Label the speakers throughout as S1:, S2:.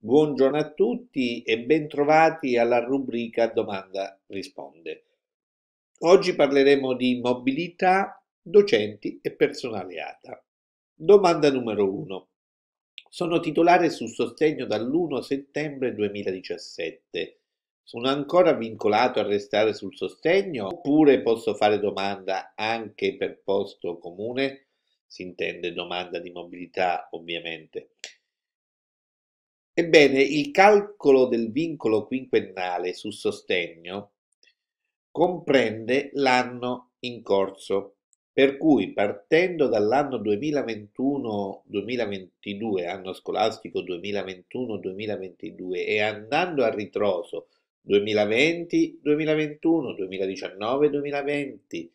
S1: Buongiorno a tutti e bentrovati alla rubrica Domanda risponde. Oggi parleremo di mobilità, docenti e personale ATA. Domanda numero 1. Sono titolare su sostegno dall'1 settembre 2017. Sono ancora vincolato a restare sul sostegno oppure posso fare domanda anche per posto comune? Si intende domanda di mobilità ovviamente. Ebbene, il calcolo del vincolo quinquennale su sostegno comprende l'anno in corso, per cui partendo dall'anno 2021-2022, anno scolastico 2021-2022 e andando a ritroso 2020, 2021, 2019, 2020,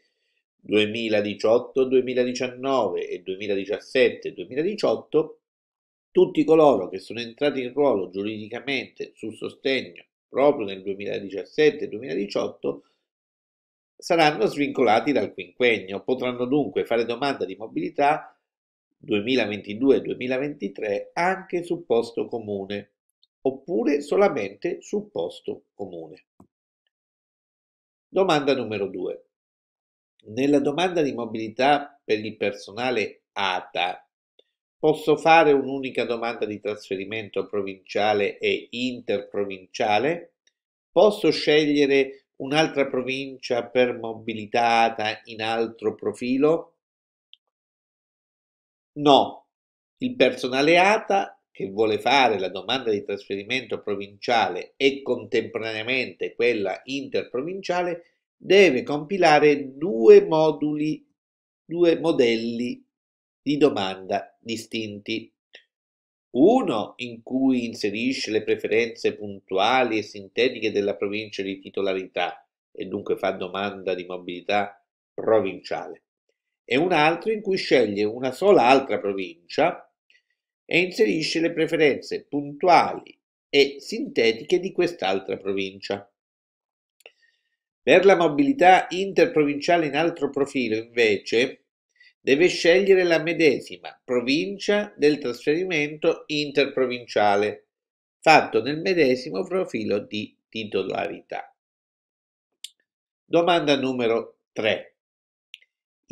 S1: 2018, 2019 e 2017, 2018, tutti coloro che sono entrati in ruolo giuridicamente sul sostegno proprio nel 2017-2018 saranno svincolati dal quinquennio, potranno dunque fare domanda di mobilità 2022-2023 anche su posto comune oppure solamente su posto comune. Domanda numero 2. Nella domanda di mobilità per il personale ATA Posso fare un'unica domanda di trasferimento provinciale e interprovinciale? Posso scegliere un'altra provincia per mobilitata in altro profilo? No, il personale ATA che vuole fare la domanda di trasferimento provinciale e contemporaneamente quella interprovinciale deve compilare due moduli, due modelli di domanda distinti. Uno in cui inserisce le preferenze puntuali e sintetiche della provincia di titolarità e dunque fa domanda di mobilità provinciale. E un altro in cui sceglie una sola altra provincia e inserisce le preferenze puntuali e sintetiche di quest'altra provincia. Per la mobilità interprovinciale in altro profilo, invece, deve scegliere la medesima provincia del trasferimento interprovinciale, fatto nel medesimo profilo di titolarità. Domanda numero 3.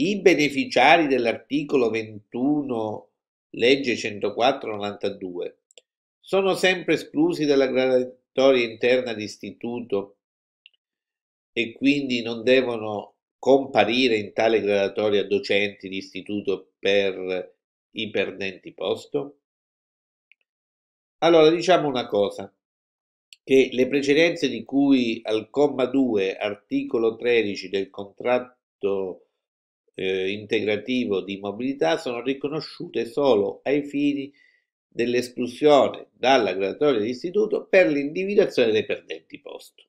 S1: I beneficiari dell'articolo 21 legge 104-92 sono sempre esclusi dalla graduatoria interna di istituto e quindi non devono comparire in tale graduatoria docenti di istituto per i perdenti posto? Allora, diciamo una cosa, che le precedenze di cui al comma 2, articolo 13 del contratto eh, integrativo di mobilità sono riconosciute solo ai fini dell'esclusione dalla graduatoria di istituto per l'individuazione dei perdenti posto,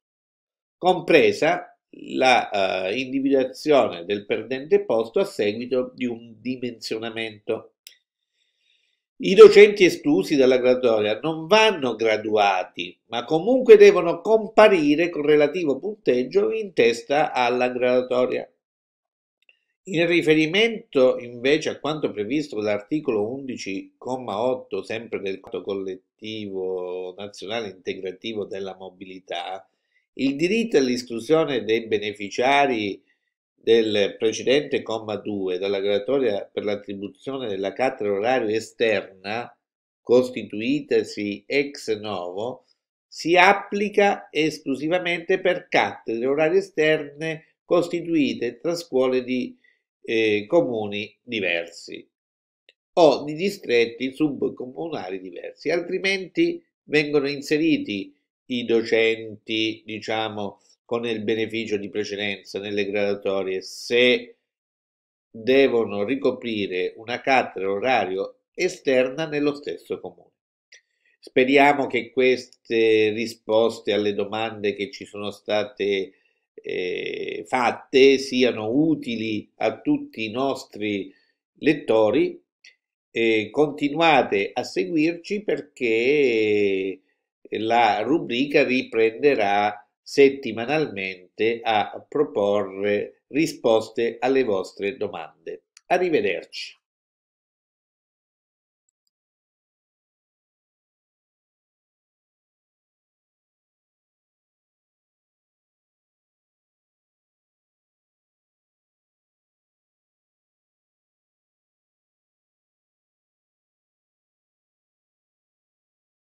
S1: compresa la uh, individuazione del perdente posto a seguito di un dimensionamento. I docenti esclusi dalla graduatoria non vanno graduati, ma comunque devono comparire con relativo punteggio in testa alla graduatoria. In riferimento invece a quanto previsto dall'articolo 11,8 sempre del Corso collettivo nazionale integrativo della mobilità, il diritto all'esclusione dei beneficiari del precedente comma 2 dalla graduatoria per l'attribuzione della cattedra oraria esterna costituitasi ex novo si applica esclusivamente per cattedre orarie esterne costituite tra scuole di eh, comuni diversi o di distretti subcomunali diversi, altrimenti vengono inseriti i docenti, diciamo, con il beneficio di precedenza nelle graduatorie, se devono ricoprire una cattedra orario esterna nello stesso comune. Speriamo che queste risposte alle domande che ci sono state eh, fatte siano utili a tutti i nostri lettori. Eh, continuate a seguirci perché la rubrica riprenderà settimanalmente a proporre risposte alle vostre domande. Arrivederci.